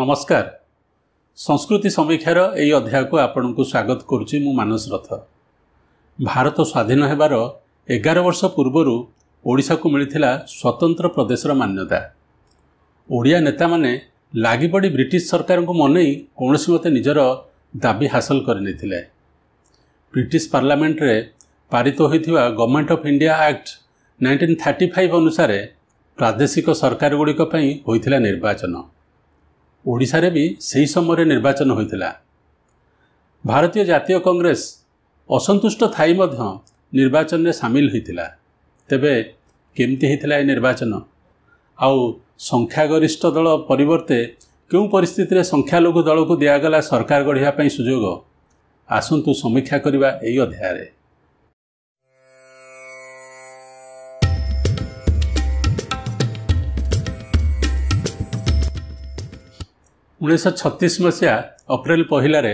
ନମସ୍କାର ସଂସ୍କୃତି ସମୀକ୍ଷାର ଏହି ଅଧ୍ୟାୟକୁ ଆପଣଙ୍କୁ ସ୍ୱାଗତ କରୁଛି ମୁଁ ମାନସ ରଥ ଭାରତ ସ୍ୱାଧୀନ ହେବାର ଏଗାର ବର୍ଷ ପୂର୍ବରୁ ଓଡ଼ିଶାକୁ ମିଳିଥିଲା ସ୍ୱତନ୍ତ୍ର ପ୍ରଦେଶର ମାନ୍ୟତା ଓଡ଼ିଆ ନେତାମାନେ ଲାଗିପଡ଼ି ବ୍ରିଟିଶ ସରକାରଙ୍କୁ ମନେଇ କୌଣସି ମତେ ନିଜର ଦାବି ହାସଲ କରିନେଇଥିଲେ ବ୍ରିଟିଶ ପାର୍ଲାମେଣ୍ଟରେ ପାରିତ ହୋଇଥିବା government of India act nineteen thirty five ଅନୁସାରେ ପ୍ରାଦେଶିକ ସରକାରଗୁଡ଼ିକ ପାଇଁ ହୋଇଥିଲା ନିର୍ବାଚନ ଓଡ଼ିଶାରେ ବି ସେହି ସମୟରେ ନିର୍ବାଚନ ହୋଇଥିଲା ଭାରତୀୟ ଜାତୀୟ କଂଗ୍ରେସ ଅସନ୍ତୁଷ୍ଟ ଥାଇ ମଧ୍ୟ ନିର୍ବାଚନରେ ସାମିଲ ହୋଇଥିଲା ତେବେ କେମିତି ହୋଇଥିଲା ଏ ନିର୍ବାଚନ ଆଉ ସଂଖ୍ୟାଗରିଷ୍ଠ ଦଳ ପରିବର୍ତ୍ତେ କେଉଁ ପରିସ୍ଥିତିରେ ସଂଖ୍ୟାଲଘୁ ଦଳକୁ ଦିଆଗଲା ସରକାର ଗଢ଼ିବା ପାଇଁ ସୁଯୋଗ ଆସନ୍ତୁ ସମୀକ୍ଷା କରିବା ଏହି ଅଧ୍ୟାୟରେ ଉଣେଇଶହ ଛତିଶ ମସିହା ଅପ୍ରେଲ ପହିଲାରେ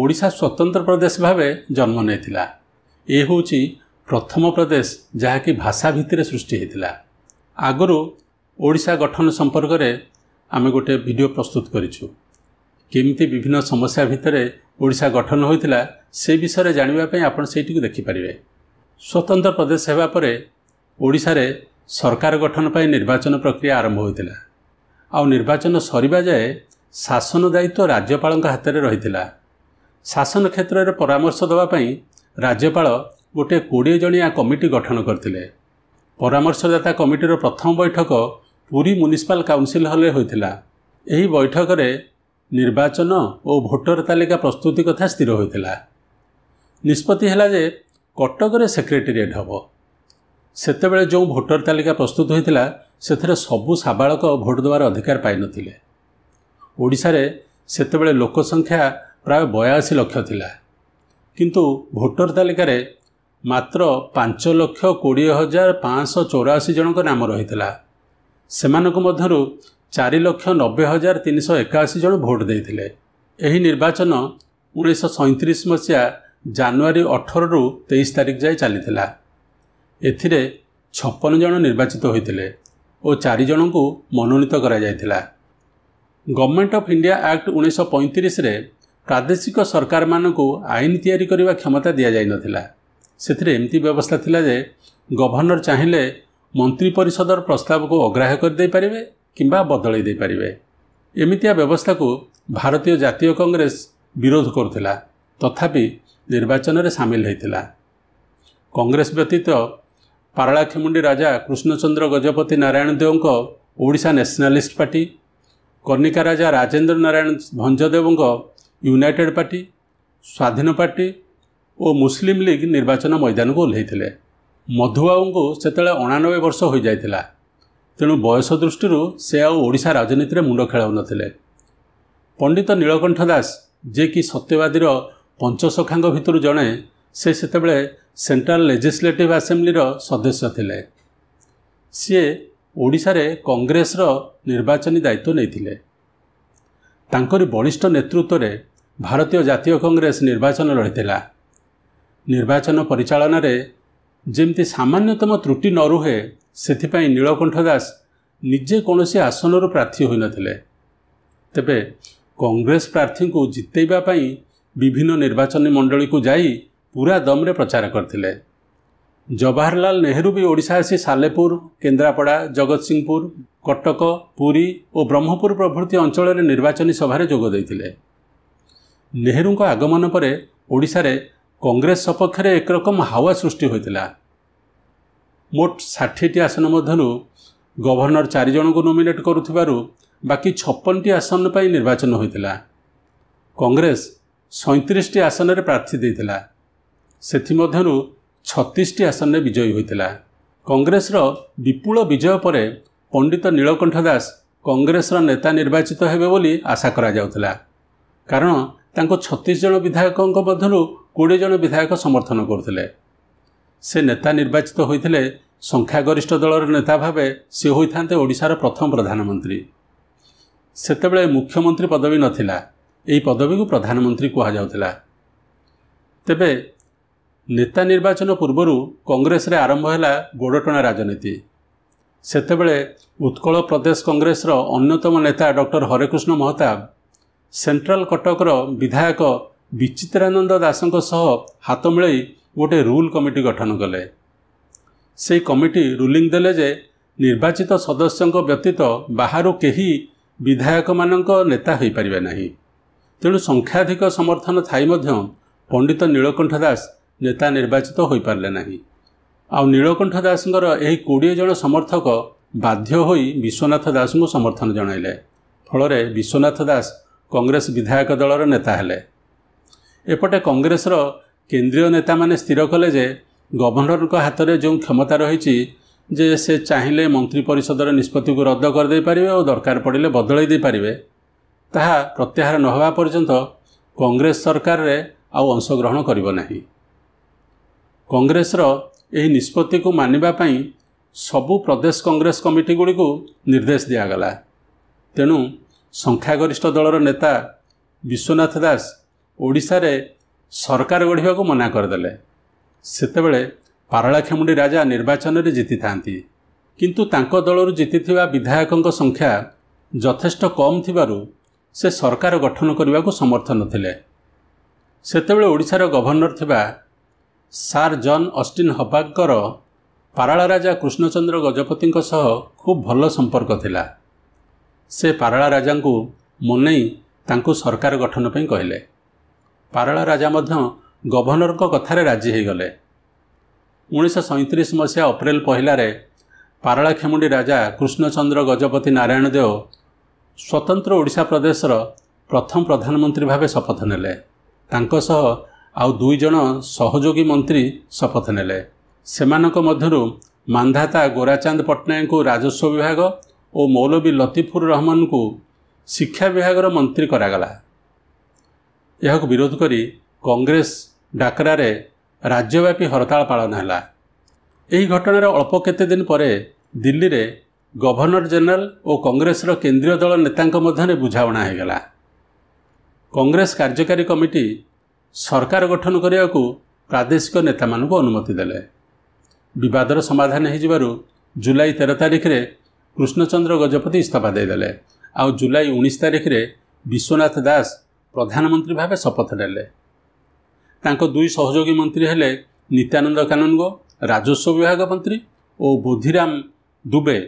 ଓଡ଼ିଶା ସ୍ୱତନ୍ତ୍ର ପ୍ରଦେଶ ଭାବେ ଜନ୍ମ ନେଇଥିଲା ଏ ହେଉଛି ପ୍ରଥମ ପ୍ରଦେଶ ଯାହାକି ଭାଷା ଭିତ୍ତିରେ ସୃଷ୍ଟି ହୋଇଥିଲା ଆଗରୁ ଓଡ଼ିଶା ଗଠନ ସମ୍ପର୍କରେ ଆମେ ଗୋଟିଏ ଭିଡ଼ିଓ ପ୍ରସ୍ତୁତ କରିଛୁ କେମିତି ବିଭିନ୍ନ ସମସ୍ୟା ଭିତରେ ଓଡ଼ିଶା ଗଠନ ହୋଇଥିଲା ସେ ବିଷୟରେ ଜାଣିବା ପାଇଁ ଆପଣ ସେଇଠିକୁ ଦେଖିପାରିବେ ସ୍ୱତନ୍ତ୍ର ପ୍ରଦେଶ ହେବା ପରେ ଓଡ଼ିଶାରେ ସରକାର ଗଠନ ପାଇଁ ନିର୍ବାଚନ ପ୍ରକ୍ରିୟା ଆରମ୍ଭ ହୋଇଥିଲା ଆଉ ନିର୍ବାଚନ ସରିବା ଯାଏ ଶାସନ ଦାୟିତ୍ୱ ରାଜ୍ୟପାଳଙ୍କ ହାତରେ ରହିଥିଲା ଶାସନ କ୍ଷେତ୍ରରେ ପରାମର୍ଶ ଦେବା ପାଇଁ ରାଜ୍ୟପାଳ ଗୋଟିଏ କୋଡ଼ିଏ ଜଣିଆ କମିଟି ଗଠନ କରିଥିଲେ ପରାମର୍ଶଦାତା କମିଟିର ପ୍ରଥମ ବୈଠକ ପୁରୀ ମ୍ୟୁନିସିପାଲ କାଉନସିଲ ହଲ୍ରେ ହୋଇଥିଲା ଏହି ବୈଠକରେ ନିର୍ବାଚନ ଓ ଭୋଟର ତାଲିକା ପ୍ରସ୍ତୁତି କଥା ସ୍ଥିର ହୋଇଥିଲା ନିଷ୍ପତ୍ତି ହେଲା ଯେ କଟକରେ ସେକ୍ରେଟେରିଏଟ୍ ହେବ ସେତେବେଳେ ଯେଉଁ ଭୋଟର ତାଲିକା ପ୍ରସ୍ତୁତ ହୋଇଥିଲା ସେଥିରେ ସବୁ ସାବାଳକ ଭୋଟ ଦେବାର ଅଧିକାର ପାଇନଥିଲେ ଓଡ଼ିଶାରେ ସେତେବେଳେ ଲୋକ ସଂଖ୍ୟା ପ୍ରାୟ ବୟାଅଶୀ ଲକ୍ଷ ଥିଲା କିନ୍ତୁ ଭୋଟର ତାଲିକାରେ ମାତ୍ର ପାଞ୍ଚ ଲକ୍ଷ କୋଡ଼ିଏ ହଜାର ପାଞ୍ଚଶହ ଚଉରାଅଶୀ ଜଣଙ୍କ ନାମ ରହିଥିଲା ସେମାନଙ୍କ ମଧ୍ୟରୁ ଚାରି ଲକ୍ଷ ନବେ ହଜାର ତିନିଶହ ଏକାଅଶୀ ଜଣ ଭୋଟ ଦେଇଥିଲେ ଏହି ନିର୍ବାଚନ ଉଣେଇଶହ ସଇଁତିରିଶ ମସିହା ଜାନୁଆରୀ ଅଠରରୁ ତେଇଶ ତାରିଖ ଯାଏ ଚାଲିଥିଲା ଏଥିରେ ଛପନ ଜଣ ନିର୍ବାଚିତ ହୋଇଥିଲେ ଓ ଚାରିଜଣଙ୍କୁ ମନୋନୀତ କରାଯାଇଥିଲା ଗଭର୍ଣ୍ଣମେଣ୍ଟ ଅଫ୍ ଇଣ୍ଡିଆ ଆକ୍ଟ ଉଣେଇଶହ ପଇଁତିରିଶରେ ପ୍ରାଦେଶିକ ସରକାରମାନଙ୍କୁ ଆଇନ ତିଆରି କରିବା କ୍ଷମତା ଦିଆଯାଇନଥିଲା ସେଥିରେ ଏମିତି ବ୍ୟବସ୍ଥା ଥିଲା ଯେ ଗଭର୍ଣ୍ଣର ଚାହିଁଲେ ମନ୍ତ୍ରୀ ପରିଷଦର ପ୍ରସ୍ତାବକୁ ଅଗ୍ରାହ୍ୟ କରିଦେଇପାରିବେ କିମ୍ବା ବଦଳେଇ ଦେଇପାରିବେ ଏମିତିଆ ବ୍ୟବସ୍ଥାକୁ ଭାରତୀୟ ଜାତୀୟ କଂଗ୍ରେସ ବିରୋଧ କରୁଥିଲା ତଥାପି ନିର୍ବାଚନରେ ସାମିଲ ହୋଇଥିଲା କଂଗ୍ରେସ ବ୍ୟତୀତ ପାରଳାଖେମୁଣ୍ଡି ରାଜା କୃଷ୍ଣଚନ୍ଦ୍ର ଗଜପତି ନାରାୟଣ ଦେଓଙ୍କ ଓଡ଼ିଶା ନ୍ୟାସନାଲିଷ୍ଟ ପାର୍ଟି କନିକା ରାଜା ରାଜେନ୍ଦ୍ର ନାରାୟଣ ଭଞ୍ଜଦେବଙ୍କ ୟୁନାଇଟେଡ୍ ପାର୍ଟି ସ୍ୱାଧୀନ ପାର୍ଟି ଓ ମୁସଲିମ ଲିଗ୍ ନିର୍ବାଚନ ମଇଦାନକୁ ଓହ୍ଲାଇଥିଲେ ମଧୁବାବୁଙ୍କୁ ସେତେବେଳେ ଅଣାନବେ ବର୍ଷ ହୋଇଯାଇଥିଲା ତେଣୁ ବୟସ ଦୃଷ୍ଟିରୁ ସେ ଆଉ ଓଡ଼ିଶା ରାଜନୀତିରେ ମୁଣ୍ଡ ଖେଳାଉନଥିଲେ ପଣ୍ଡିତ ନୀଳକଣ୍ଠ ଦାସ ଯିଏକି ସତ୍ୟବାଦୀର ପଞ୍ଚସଖାଙ୍କ ଭିତରୁ ଜଣେ ସେ ସେତେବେଳେ ସେଣ୍ଟ୍ରାଲ ଲେଜିସ୍ଲେଟିଭ୍ ଆସେମ୍ବଲିର ସଦସ୍ୟ ଥିଲେ ସିଏ ଓଡ଼ିଶାରେ କଂଗ୍ରେସର ନିର୍ବାଚନୀ ଦାୟିତ୍ୱ ନେଇଥିଲେ ତାଙ୍କରି ବଳିଷ୍ଠ ନେତୃତ୍ୱରେ ଭାରତୀୟ ଜାତୀୟ କଂଗ୍ରେସ ନିର୍ବାଚନ ଲଢ଼ିଥିଲା ନିର୍ବାଚନ ପରିଚାଳନାରେ ଯେମିତି ସାମାନ୍ୟତମ ତ୍ରୁଟି ନ ରୁହେ ସେଥିପାଇଁ ନୀଳକଣ୍ଠ ଦାସ ନିଜେ କୌଣସି ଆସନରୁ ପ୍ରାର୍ଥୀ ହୋଇନଥିଲେ ତେବେ କଂଗ୍ରେସ ପ୍ରାର୍ଥୀଙ୍କୁ ଜିତେଇବା ପାଇଁ ବିଭିନ୍ନ ନିର୍ବାଚନୀ ମଣ୍ଡଳୀକୁ ଯାଇ ପୁରା ଦମ୍ରେ ପ୍ରଚାର କରିଥିଲେ ଜବାହାରଲାଲ ନେହେରୁ ବି ଓଡ଼ିଶା ଆସି ସାଲେପୁର କେନ୍ଦ୍ରାପଡ଼ା ଜଗତସିଂହପୁର କଟକ ପୁରୀ ଓ ବ୍ରହ୍ମପୁର ପ୍ରଭୃତି ଅଞ୍ଚଳରେ ନିର୍ବାଚନୀ ସଭାରେ ଯୋଗ ଦେଇଥିଲେ ନେହେରୁଙ୍କ ଆଗମନ ପରେ ଓଡ଼ିଶାରେ କଂଗ୍ରେସ ସପକ୍ଷରେ ଏକ ରକମ ହାୱା ସୃଷ୍ଟି ହୋଇଥିଲା ମୋଟ ଷାଠିଏଟି ଆସନ ମଧ୍ୟରୁ ଗଭର୍ଣ୍ଣର ଚାରି ଜଣଙ୍କୁ ନୋମିନେଟ୍ କରୁଥିବାରୁ ବାକି ଛପନଟି ଆସନ ପାଇଁ ନିର୍ବାଚନ ହୋଇଥିଲା କଂଗ୍ରେସ ସଇଁତିରିଶଟି ଆସନରେ ପ୍ରାର୍ଥୀ ଦେଇଥିଲା ସେଥିମଧ୍ୟରୁ ଛତିଶଟି ଆସନରେ ବିଜୟୀ ହୋଇଥିଲା କଂଗ୍ରେସର ବିପୁଳ ବିଜୟ ପରେ ପଣ୍ଡିତ ନୀଳକଣ୍ଠ ଦାସ କଂଗ୍ରେସର ନେତା ନିର୍ବାଚିତ ହେବେ ବୋଲି ଆଶା କରାଯାଉଥିଲା କାରଣ ତାଙ୍କୁ ଛତିଶ ଜଣ ବିଧାୟକଙ୍କ ମଧ୍ୟରୁ କୋଡ଼ିଏ ଜଣ ବିଧାୟକ ସମର୍ଥନ କରୁଥିଲେ ସେ ନେତା ନିର୍ବାଚିତ ହୋଇଥିଲେ ସଂଖ୍ୟାଗରିଷ୍ଠ ଦଳର ନେତା ଭାବେ ସେ ହୋଇଥାନ୍ତେ ଓଡ଼ିଶାର ପ୍ରଥମ ପ୍ରଧାନମନ୍ତ୍ରୀ ସେତେବେଳେ ମୁଖ୍ୟମନ୍ତ୍ରୀ ପଦବୀ ନଥିଲା ଏହି ପଦବୀକୁ ପ୍ରଧାନମନ୍ତ୍ରୀ କୁହାଯାଉଥିଲା ତେବେ ନେତା ନିର୍ବାଚନ ପୂର୍ବରୁ କଂଗ୍ରେସରେ ଆରମ୍ଭ ହେଲା ଗୋଡ଼ଟଣା ରାଜନୀତି ସେତେବେଳେ ଉତ୍କଳ ପ୍ରଦେଶ କଂଗ୍ରେସର ଅନ୍ୟତମ ନେତା ଡକ୍ଟର ହରେକୃଷ୍ଣ ମହତାବ ସେଣ୍ଟ୍ରାଲ କଟକର ବିଧାୟକ ବିଚିତ୍ରାନନ୍ଦ ଦାସଙ୍କ ସହ ହାତ ମିଳାଇ ଗୋଟିଏ ରୁଲ୍ କମିଟି ଗଠନ କଲେ ସେହି କମିଟି ରୁଲିଂ ଦେଲେ ଯେ ନିର୍ବାଚିତ ସଦସ୍ୟଙ୍କ ବ୍ୟତୀତ ବାହାରୁ କେହି ବିଧାୟକମାନଙ୍କ ନେତା ହୋଇପାରିବେ ନାହିଁ ତେଣୁ ସଂଖ୍ୟାଧିକ ସମର୍ଥନ ଥାଇ ମଧ୍ୟ ପଣ୍ଡିତ ନୀଳକଣ୍ଠ ଦାସ ନେତା ନିର୍ବାଚିତ ହୋଇପାରିଲେ ନାହିଁ ଆଉ ନୀଳକଣ୍ଠ ଦାସଙ୍କର ଏହି କୋଡ଼ିଏ ଜଣ ସମର୍ଥକ ବାଧ୍ୟ ହୋଇ ବିଶ୍ୱନାଥ ଦାସଙ୍କୁ ସମର୍ଥନ ଜଣାଇଲେ ଫଳରେ ବିଶ୍ୱନାଥ ଦାସ କଂଗ୍ରେସ ବିଧାୟକ ଦଳର ନେତା ହେଲେ ଏପଟେ କଂଗ୍ରେସର କେନ୍ଦ୍ରୀୟ ନେତାମାନେ ସ୍ଥିର କଲେ ଯେ ଗଭର୍ଣ୍ଣରଙ୍କ ହାତରେ ଯେଉଁ କ୍ଷମତା ରହିଛି ଯେ ସେ ଚାହିଁଲେ ମନ୍ତ୍ରୀ ପରିଷଦର ନିଷ୍ପତ୍ତିକୁ ରଦ୍ଦ କରିଦେଇପାରିବେ ଓ ଦରକାର ପଡ଼ିଲେ ବଦଳାଇ ଦେଇପାରିବେ ତାହା ପ୍ରତ୍ୟାହାର ନ ହେବା ପର୍ଯ୍ୟନ୍ତ କଂଗ୍ରେସ ସରକାରରେ ଆଉ ଅଂଶଗ୍ରହଣ କରିବ ନାହିଁ କଂଗ୍ରେସର ଏହି ନିଷ୍ପତ୍ତିକୁ ମାନିବା ପାଇଁ ସବୁ ପ୍ରଦେଶ କଂଗ୍ରେସ କମିଟିଗୁଡ଼ିକୁ ନିର୍ଦ୍ଦେଶ ଦିଆଗଲା ତେଣୁ ସଂଖ୍ୟାଗରିଷ୍ଠ ଦଳର ନେତା ବିଶ୍ୱନାଥ ଦାସ ଓଡ଼ିଶାରେ ସରକାର ଗଢ଼ିବାକୁ ମନା କରିଦେଲେ ସେତେବେଳେ ପାରଳାଖେମୁଣ୍ଡି ରାଜା ନିର୍ବାଚନରେ ଜିତିଥାନ୍ତି କିନ୍ତୁ ତାଙ୍କ ଦଳରୁ ଜିତିଥିବା ବିଧାୟକଙ୍କ ସଂଖ୍ୟା ଯଥେଷ୍ଟ କମ୍ ଥିବାରୁ ସେ ସରକାର ଗଠନ କରିବାକୁ ସମର୍ଥ ନଥିଲେ ସେତେବେଳେ ଓଡ଼ିଶାର ଗଭର୍ଣ୍ଣର ଥିବା ସାର୍ ଜନ୍ ଅଷ୍ଟିନ୍ ହବାଗଙ୍କର ପାରାଳ ରାଜା କୃଷ୍ଣଚନ୍ଦ୍ର ଗଜପତିଙ୍କ ସହ ଖୁବ୍ ଭଲ ସମ୍ପର୍କ ଥିଲା ସେ ପାରାଳ ରାଜାଙ୍କୁ ମନେଇ ତାଙ୍କୁ ସରକାର ଗଠନ ପାଇଁ କହିଲେ ପାରାଳ ରାଜା ମଧ୍ୟ ଗଭର୍ଣ୍ଣରଙ୍କ କଥାରେ ରାଜି ହୋଇଗଲେ ଉଣେଇଶହ ସଇଁତିରିଶ ମସିହା ଅପ୍ରେଲ ପହିଲାରେ ପାରାଳାକ୍ଷେମୁଣ୍ଡି ରାଜା କୃଷ୍ଣଚନ୍ଦ୍ର ଗଜପତି ନାରାୟଣ ଦେଓ ସ୍ୱତନ୍ତ୍ର ଓଡ଼ିଶା ପ୍ରଦେଶର ପ୍ରଥମ ପ୍ରଧାନମନ୍ତ୍ରୀ ଭାବେ ଶପଥ ନେଲେ ତାଙ୍କ ସହ ଆଉ ଦୁଇ ଜଣ ସହଯୋଗୀ ମନ୍ତ୍ରୀ ଶପଥ ନେଲେ ସେମାନଙ୍କ ମଧ୍ୟରୁ ମାନ୍ଧାତା ଗୋରାଚାନ୍ଦ ପଟ୍ଟନାୟକଙ୍କୁ ରାଜସ୍ୱ ବିଭାଗ ଓ ମୌଲବୀ ଲତିଫୁର ରହମାନଙ୍କୁ ଶିକ୍ଷା ବିଭାଗର ମନ୍ତ୍ରୀ କରାଗଲା ଏହାକୁ ବିରୋଧ କରି କଂଗ୍ରେସ ଡାକରାରେ ରାଜ୍ୟବ୍ୟାପୀ ହରତାଳ ପାଳନ ହେଲା ଏହି ଘଟଣାର ଅଳ୍ପ କେତେ ଦିନ ପରେ ଦିଲ୍ଲୀରେ ଗଭର୍ଣ୍ଣର ଜେନେରାଲ ଓ କଂଗ୍ରେସର କେନ୍ଦ୍ରୀୟ ଦଳ ନେତାଙ୍କ ମଧ୍ୟରେ ବୁଝାମଣା ହୋଇଗଲା କଂଗ୍ରେସ କାର୍ଯ୍ୟକାରୀ କମିଟି ସରକାର ଗଠନ କରିବାକୁ ପ୍ରାଦେଶିକ ନେତାମାନଙ୍କୁ ଅନୁମତି ଦେଲେ ବିବାଦର ସମାଧାନ ହୋଇଯିବାରୁ ଜୁଲାଇ ତେର ତାରିଖରେ କୃଷ୍ଣଚନ୍ଦ୍ର ଗଜପତି ଇସ୍ତଫା ଦେଇଦେଲେ ଆଉ ଜୁଲାଇ ଉଣେଇଶ ତାରିଖରେ ବିଶ୍ୱନାଥ ଦାସ ପ୍ରଧାନମନ୍ତ୍ରୀ ଭାବେ ଶପଥ ନେଲେ ତାଙ୍କ ଦୁଇ ସହଯୋଗୀ ମନ୍ତ୍ରୀ ହେଲେ ନିତ୍ୟାନନ୍ଦ କାନୁନଙ୍କ ରାଜସ୍ୱ ବିଭାଗ ମନ୍ତ୍ରୀ ଓ ବୋଧିରାମ ଦୁବେ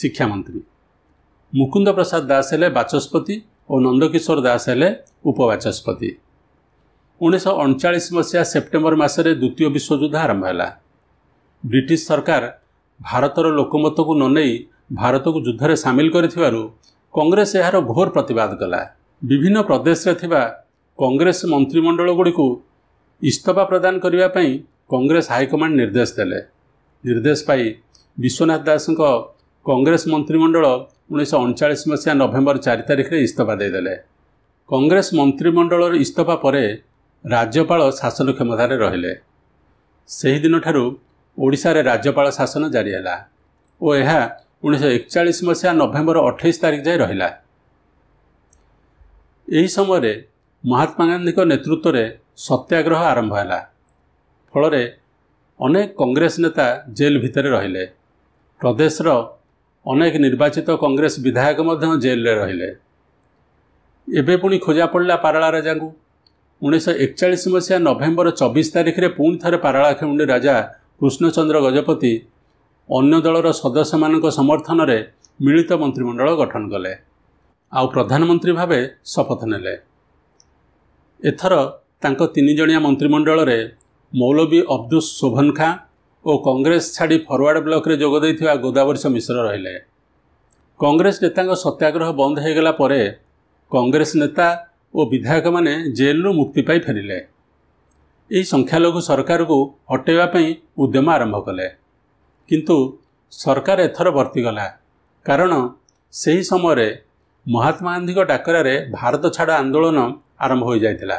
ଶିକ୍ଷାମନ୍ତ୍ରୀ ମୁକୁନ୍ଦ ପ୍ରସାଦ ଦାସ ହେଲେ ବାଚସ୍ପତି ଓ ନନ୍ଦକିଶୋର ଦାସ ହେଲେ ଉପବାଚସ୍ପତି ଉଣେଇଶହ ଅଣଚାଳିଶ ମସିହା ସେପ୍ଟେମ୍ବର ମାସରେ ଦ୍ୱିତୀୟ ବିଶ୍ୱଯୁଦ୍ଧ ଆରମ୍ଭ ହେଲା ବ୍ରିଟିଶ ସରକାର ଭାରତର ଲୋକମତକୁ ନ ନେଇ ଭାରତକୁ ଯୁଦ୍ଧରେ ସାମିଲ କରିଥିବାରୁ କଂଗ୍ରେସ ଏହାର ଘୋର ପ୍ରତିବାଦ କଲା ବିଭିନ୍ନ ପ୍ରଦେଶରେ ଥିବା କଂଗ୍ରେସ ମନ୍ତ୍ରିମଣ୍ଡଳଗୁଡ଼ିକୁ ଇସ୍ତଫା ପ୍ରଦାନ କରିବା ପାଇଁ କଂଗ୍ରେସ ହାଇକମାଣ୍ଡ ନିର୍ଦ୍ଦେଶ ଦେଲେ ନିର୍ଦ୍ଦେଶ ପାଇ ବିଶ୍ୱନାଥ ଦାସଙ୍କ କଂଗ୍ରେସ ମନ୍ତ୍ରିମଣ୍ଡଳ ଉଣେଇଶହ ଅଣଚାଳିଶ ମସିହା ନଭେମ୍ବର ଚାରି ତାରିଖରେ ଇସ୍ତଫା ଦେଇଦେଲେ କଂଗ୍ରେସ ମନ୍ତ୍ରିମଣ୍ଡଳର ଇସ୍ତଫା ପରେ ରାଜ୍ୟପାଳ ଶାସନ କ୍ଷମତାରେ ରହିଲେ ସେହିଦିନଠାରୁ ଓଡ଼ିଶାରେ ରାଜ୍ୟପାଳ ଶାସନ ଜାରି ହେଲା ଓ ଏହା ଉଣେଇଶହ ଏକଚାଳିଶ ମସିହା ନଭେମ୍ବର ଅଠେଇଶ ତାରିଖ ଯାଏ ରହିଲା ଏହି ସମୟରେ ମହାତ୍ମା ଗାନ୍ଧୀଙ୍କ ନେତୃତ୍ୱରେ ସତ୍ୟାଗ୍ରହ ଆରମ୍ଭ ହେଲା ଫଳରେ ଅନେକ କଂଗ୍ରେସ ନେତା ଜେଲ୍ ଭିତରେ ରହିଲେ ପ୍ରଦେଶର ଅନେକ ନିର୍ବାଚିତ କଂଗ୍ରେସ ବିଧାୟକ ମଧ୍ୟ ଜେଲ୍ରେ ରହିଲେ ଏବେ ପୁଣି ଖୋଜା ପଡ଼ିଲା ପାରଳା ରାଜାଙ୍କୁ ଉଣେଇଶହ ଏକଚାଳିଶ ମସିହା ନଭେମ୍ବର ଚବିଶ ତାରିଖରେ ପୁଣି ଥରେ ପାରଳାଖେମୁଣ୍ଡି ରାଜା କୃଷ୍ଣଚନ୍ଦ୍ର ଗଜପତି ଅନ୍ୟ ଦଳର ସଦସ୍ୟମାନଙ୍କ ସମର୍ଥନରେ ମିଳିତ ମନ୍ତ୍ରିମଣ୍ଡଳ ଗଠନ କଲେ ଆଉ ପ୍ରଧାନମନ୍ତ୍ରୀ ଭାବେ ଶପଥ ନେଲେ ଏଥର ତାଙ୍କ ତିନିଜଣିଆ ମନ୍ତ୍ରିମଣ୍ଡଳରେ ମୌଲବୀ ଅବଦୁସ୍ ଶୋଭନ ଖାଁ ଓ କଂଗ୍ରେସ ଛାଡ଼ି ଫରୱାର୍ଡ଼ ବ୍ଲକରେ ଯୋଗ ଦେଇଥିବା ଗୋଦାବର୍ଷ ମିଶ୍ର ରହିଲେ କଂଗ୍ରେସ ନେତାଙ୍କ ସତ୍ୟାଗ୍ରହ ବନ୍ଦ ହୋଇଗଲା ପରେ କଂଗ୍ରେସ ନେତା ଓ ବିଧାୟକମାନେ ଜେଲ୍ରୁ ମୁକ୍ତି ପାଇ ଫେରିଲେ ଏହି ସଂଖ୍ୟାଲଘୁ ସରକାରକୁ ହଟେଇବା ପାଇଁ ଉଦ୍ୟମ ଆରମ୍ଭ କଲେ କିନ୍ତୁ ସରକାର ଏଥର ବର୍ତ୍ତିଗଲା କାରଣ ସେହି ସମୟରେ ମହାତ୍ମା ଗାନ୍ଧୀଙ୍କ ଡାକରାରେ ଭାରତ ଛାଡ଼ ଆନ୍ଦୋଳନ ଆରମ୍ଭ ହୋଇଯାଇଥିଲା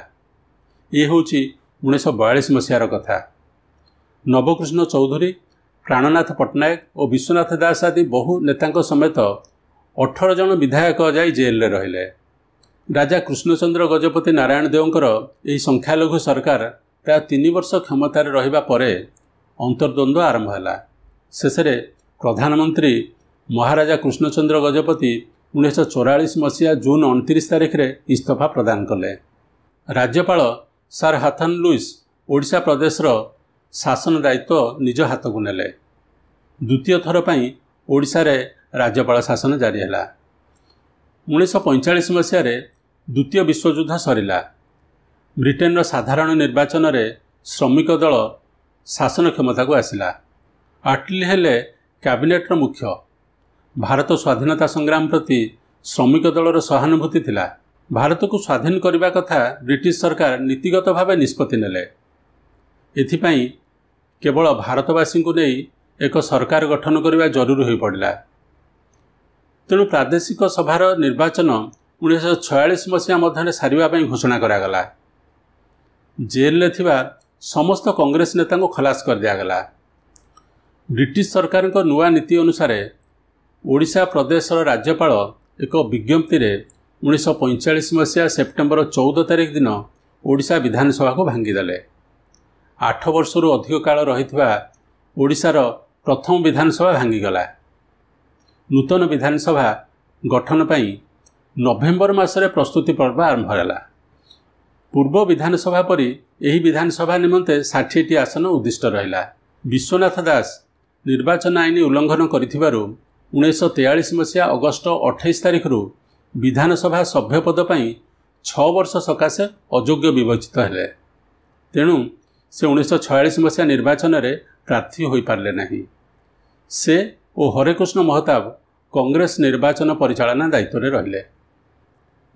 ଏ ହେଉଛି ଉଣେଇଶହ ବୟାଳିଶ ମସିହାର କଥା ନବକୃଷ୍ଣ ଚୌଧୁରୀ ପ୍ରାଣନାଥ ପଟ୍ଟନାୟକ ଓ ବିଶ୍ୱନାଥ ଦାସ ଆଦି ବହୁ ନେତାଙ୍କ ସମେତ ଅଠର ଜଣ ବିଧାୟକ ଯାଇ ଜେଲ୍ରେ ରହିଲେ ରାଜା କୃଷ୍ଣଚନ୍ଦ୍ର ଗଜପତି ନାରାୟଣ ଦେଓଙ୍କର ଏହି ସଂଖ୍ୟାଲଘୁ ସରକାର ପ୍ରାୟ ତିନି ବର୍ଷ କ୍ଷମତାରେ ରହିବା ପରେ ଅନ୍ତର୍ଦ୍ୱନ୍ଦ୍ୱ ଆରମ୍ଭ ହେଲା ଶେଷରେ ପ୍ରଧାନମନ୍ତ୍ରୀ ମହାରାଜା କୃଷ୍ଣଚନ୍ଦ୍ର ଗଜପତି ଉଣେଇଶହ ଚଉରାଳିଶ ମସିହା ଜୁନ୍ ଅଣତିରିଶ ତାରିଖରେ ଇସ୍ତଫା ପ୍ରଦାନ କଲେ ରାଜ୍ୟପାଳ ସାର୍ ହାଥନ୍ ଲୁଇସ୍ ଓଡ଼ିଶା ପ୍ରଦେଶର ଶାସନ ଦାୟିତ୍ୱ ନିଜ ହାତକୁ ନେଲେ ଦ୍ୱିତୀୟ ଥର ପାଇଁ ଓଡ଼ିଶାରେ ରାଜ୍ୟପାଳ ଶାସନ ଜାରି ହେଲା ଉଣେଇଶହ ପଇଁଚାଳିଶ ମସିହାରେ ଦ୍ୱିତୀୟ ବିଶ୍ୱଯୁଦ୍ଧ ସରିଲା ବ୍ରିଟେନ୍ର ସାଧାରଣ ନିର୍ବାଚନରେ ଶ୍ରମିକ ଦଳ ଶାସନ କ୍ଷମତାକୁ ଆସିଲା ଆଟଲି ହେଲେ କ୍ୟାବିନେଟ୍ର ମୁଖ୍ୟ ଭାରତ ସ୍ୱାଧୀନତା ସଂଗ୍ରାମ ପ୍ରତି ଶ୍ରମିକ ଦଳର ସହାନୁଭୂତି ଥିଲା ଭାରତକୁ ସ୍ୱାଧୀନ କରିବା କଥା ବ୍ରିଟିଶ ସରକାର ନୀତିଗତ ଭାବେ ନିଷ୍ପତ୍ତି ନେଲେ ଏଥିପାଇଁ କେବଳ ଭାରତବାସୀଙ୍କୁ ନେଇ ଏକ ସରକାର ଗଠନ କରିବା ଜରୁରୀ ହୋଇପଡ଼ିଲା ତେଣୁ ପ୍ରାଦେଶିକ ସଭାର ନିର୍ବାଚନ ଉଣେଇଶହ ଛୟାଳିଶ ମସିହା ମଧ୍ୟରେ ସାରିବା ପାଇଁ ଘୋଷଣା କରାଗଲା ଜେଲରେ ଥିବା ସମସ୍ତ କଂଗ୍ରେସ ନେତାଙ୍କୁ ଖଲାସ କରିଦିଆଗଲା ବ୍ରିଟିଶ ସରକାରଙ୍କ ନୂଆ ନୀତି ଅନୁସାରେ ଓଡ଼ିଶା ପ୍ରଦେଶର ରାଜ୍ୟପାଳ ଏକ ବିଜ୍ଞପ୍ତିରେ ଉଣେଇଶହ ପଇଁଚାଳିଶ ମସିହା ସେପ୍ଟେମ୍ବର ଚଉଦ ତାରିଖ ଦିନ ଓଡ଼ିଶା ବିଧାନସଭାକୁ ଭାଙ୍ଗିଦେଲେ ଆଠ ବର୍ଷରୁ ଅଧିକ କାଳ ରହିଥିବା ଓଡ଼ିଶାର ପ୍ରଥମ ବିଧାନସଭା ଭାଙ୍ଗିଗଲା ନୂତନ ବିଧାନସଭା ଗଠନ ପାଇଁ ନଭେମ୍ବର ମାସରେ ପ୍ରସ୍ତୁତି ପର୍ବ ଆରମ୍ଭ ହେଲା ପୂର୍ବ ବିଧାନସଭା ପରି ଏହି ବିଧାନସଭା ନିମନ୍ତେ ଷାଠିଏଟି ଆସନ ଉଦ୍ଦିଷ୍ଟ ରହିଲା ବିଶ୍ୱନାଥ ଦାସ ନିର୍ବାଚନ ଆଇନ ଉଲ୍ଲଂଘନ କରିଥିବାରୁ ଉଣେଇଶହ ତେୟାଳିଶ ମସିହା ଅଗଷ୍ଟ ଅଠେଇଶ ତାରିଖରୁ ବିଧାନସଭା ସଭ୍ୟ ପଦ ପାଇଁ ଛଅ ବର୍ଷ ସକାଶେ ଅଯୋଗ୍ୟ ବିବେଚିତ ହେଲେ ତେଣୁ ସେ ଉଣେଇଶହ ଛୟାଳିଶ ମସିହା ନିର୍ବାଚନରେ ପ୍ରାର୍ଥୀ ହୋଇପାରିଲେ ନାହିଁ ସେ ଓ ହରେକୃଷ୍ଣ ମହତାବ କଂଗ୍ରେସ ନିର୍ବାଚନ ପରିଚାଳନା ଦାୟିତ୍ୱରେ ରହିଲେ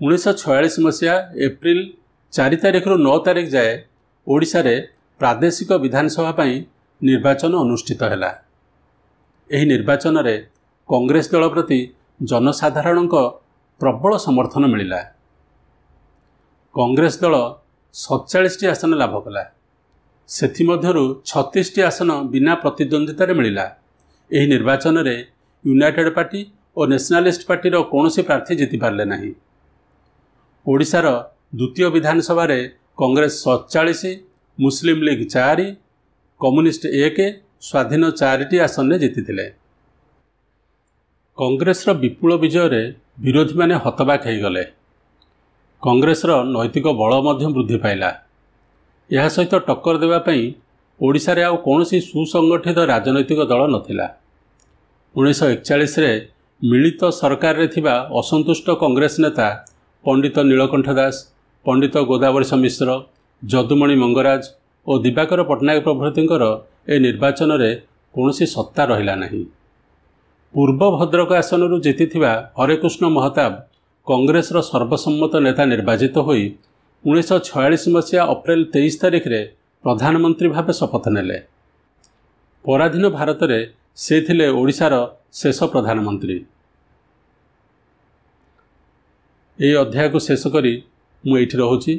ଉଣେଇଶହ ଛୟାଳିଶ ମସିହା ଏପ୍ରିଲ ଚାରି ତାରିଖରୁ ନଅ ତାରିଖ ଯାଏ ଓଡ଼ିଶାରେ ପ୍ରାଦେଶିକ ବିଧାନସଭା ପାଇଁ ନିର୍ବାଚନ ଅନୁଷ୍ଠିତ ହେଲା ଏହି ନିର୍ବାଚନରେ କଂଗ୍ରେସ ଦଳ ପ୍ରତି ଜନସାଧାରଣଙ୍କ ପ୍ରବଳ ସମର୍ଥନ ମିଳିଲା କଂଗ୍ରେସ ଦଳ ସତଚାଳିଶଟି ଆସନ ଲାଭ କଲା ସେଥିମଧ୍ୟରୁ ଛତିଶଟି ଆସନ ବିନା ପ୍ରତିଦ୍ୱନ୍ଦ୍ୱିତାରେ ମିଳିଲା ଏହି ନିର୍ବାଚନରେ ୟୁନାଇଟେଡ୍ ପାର୍ଟି ଓ ନ୍ୟାସନାଲିଷ୍ଟ ପାର୍ଟିର କୌଣସି ପ୍ରାର୍ଥୀ ଜିତିପାରିଲେ ନାହିଁ ଓଡ଼ିଶାର ଦ୍ୱିତୀୟ ବିଧାନସଭାରେ କଂଗ୍ରେସ ସତଚାଳିଶ ମୁସଲିମ୍ ଲିଗ୍ ଚାରି କମ୍ୟୁନିଷ୍ଟ ଏକ ସ୍ୱାଧୀନ ଚାରିଟି ଆସନରେ ଜିତିଥିଲେ କଂଗ୍ରେସର ବିପୁଳ ବିଜୟରେ ବିରୋଧୀମାନେ ହତବାକ୍ ହୋଇଗଲେ କଂଗ୍ରେସର ନୈତିକ ବଳ ମଧ୍ୟ ବୃଦ୍ଧି ପାଇଲା ଏହା ସହିତ ଟକ୍କର ଦେବା ପାଇଁ ଓଡ଼ିଶାରେ ଆଉ କୌଣସି ସୁସଂଗଠିତ ରାଜନୈତିକ ଦଳ ନଥିଲା ଉଣେଇଶହ ଏକଚାଳିଶରେ ମିଳିତ ସରକାରରେ ଥିବା ଅସନ୍ତୁଷ୍ଟ କଂଗ୍ରେସ ନେତା ପଣ୍ଡିତ ନୀଳକଣ୍ଠ ଦାସ ପଣ୍ଡିତ ଗୋଦାବରୀ ମିଶ୍ର ଯଦୁମଣି ମଙ୍ଗରାଜ ଓ ଦିବାକର ପଟ୍ଟନାୟକ ପ୍ରଭୃତିଙ୍କର ଏ ନିର୍ବାଚନରେ କୌଣସି ସତ୍ତା ରହିଲା ନାହିଁ ପୂର୍ବ ଭଦ୍ରକ ଆସନରୁ ଜିତିଥିବା ହରେକୃଷ୍ଣ ମହତାବ କଂଗ୍ରେସର ସର୍ବସମ୍ମତ ନେତା ନିର୍ବାଚିତ ହୋଇ ଉଣେଇଶହ ଛୟାଳିଶ ମସିହା ଅପ୍ରିଲ ତେଇଶ ତାରିଖରେ ପ୍ରଧାନମନ୍ତ୍ରୀ ଭାବେ ଶପଥ ନେଲେ ପରାଧୀନ ଭାରତରେ ସେ ଥିଲେ ଓଡ଼ିଶାର ଶେଷ ପ୍ରଧାନମନ୍ତ୍ରୀ ଏହି ଅଧ୍ୟାୟକୁ ଶେଷ କରି ମୁଁ ଏଇଠି ରହୁଛି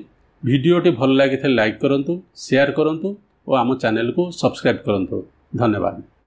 ଭିଡ଼ିଓଟି ଭଲ ଲାଗିଥିଲେ ଲାଇକ୍ କରନ୍ତୁ ସେୟାର କରନ୍ତୁ ଓ ଆମ ଚ୍ୟାନେଲକୁ ସବସ୍କ୍ରାଇବ୍ କରନ୍ତୁ ଧନ୍ୟବାଦ